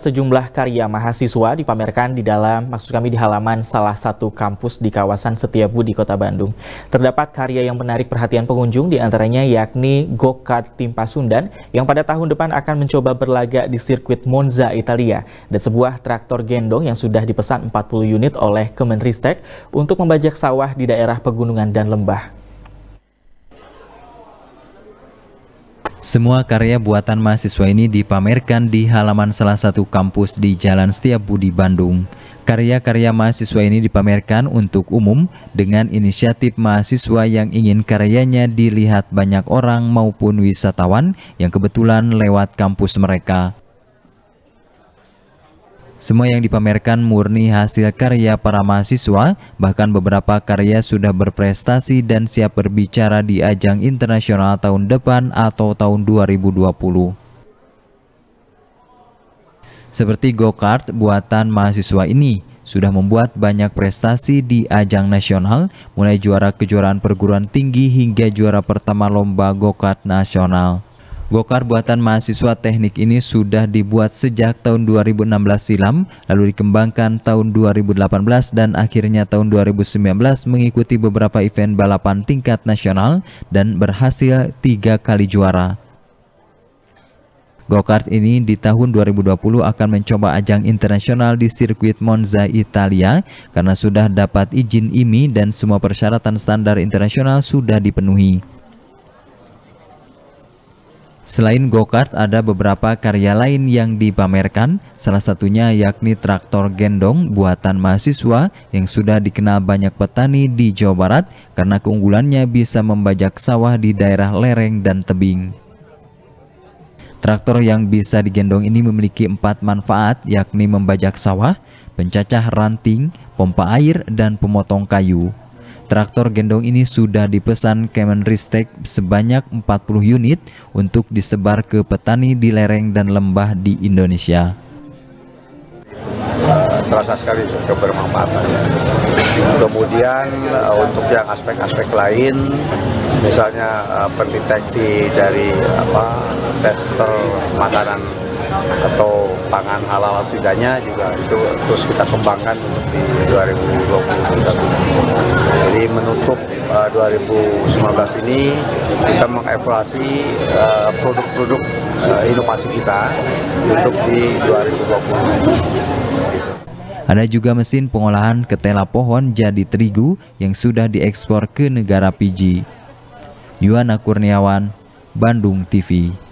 Sejumlah karya mahasiswa dipamerkan di dalam, maksud kami di halaman salah satu kampus di kawasan Setiabudi, Kota Bandung. Terdapat karya yang menarik perhatian pengunjung diantaranya yakni Gokat Tim Pasundan yang pada tahun depan akan mencoba berlaga di sirkuit Monza, Italia. Dan sebuah traktor gendong yang sudah dipesan 40 unit oleh Kemenristek untuk membajak sawah di daerah pegunungan dan lembah. Semua karya buatan mahasiswa ini dipamerkan di halaman salah satu kampus di Jalan Setiabudi, Bandung. Karya-karya mahasiswa ini dipamerkan untuk umum dengan inisiatif mahasiswa yang ingin karyanya dilihat banyak orang maupun wisatawan yang kebetulan lewat kampus mereka. Semua yang dipamerkan murni hasil karya para mahasiswa, bahkan beberapa karya sudah berprestasi dan siap berbicara di ajang internasional tahun depan atau tahun 2020. Seperti go-kart buatan mahasiswa ini, sudah membuat banyak prestasi di ajang nasional, mulai juara kejuaraan perguruan tinggi hingga juara pertama lomba go-kart nasional. Gokar buatan mahasiswa teknik ini sudah dibuat sejak tahun 2016 silam, lalu dikembangkan tahun 2018 dan akhirnya tahun 2019 mengikuti beberapa event balapan tingkat nasional dan berhasil tiga kali juara. Gokart ini di tahun 2020 akan mencoba ajang internasional di sirkuit Monza, Italia karena sudah dapat izin IMI dan semua persyaratan standar internasional sudah dipenuhi. Selain go-kart, ada beberapa karya lain yang dipamerkan, salah satunya yakni traktor gendong buatan mahasiswa yang sudah dikenal banyak petani di Jawa Barat karena keunggulannya bisa membajak sawah di daerah lereng dan tebing. Traktor yang bisa digendong ini memiliki empat manfaat yakni membajak sawah, pencacah ranting, pompa air, dan pemotong kayu. Traktor gendong ini sudah dipesan Kemenristek sebanyak 40 unit untuk disebar ke petani di lereng dan lembah di Indonesia. Terasa sekali kebermanfaatannya. Kemudian eh, untuk yang aspek-aspek lain, misalnya eh, pendeteksi dari apa tester makanan atau pangan halal tidaknya juga itu terus kita kembangkan di 2020 untuk uh, 2019 ini kita mengevaluasi eh, produk-produk uh, uh, inovasi kita untuk di 2020. Ada juga mesin pengolahan ketela pohon jadi terigu yang sudah diekspor ke negara Fiji. Yuana Kurniawan, Bandung TV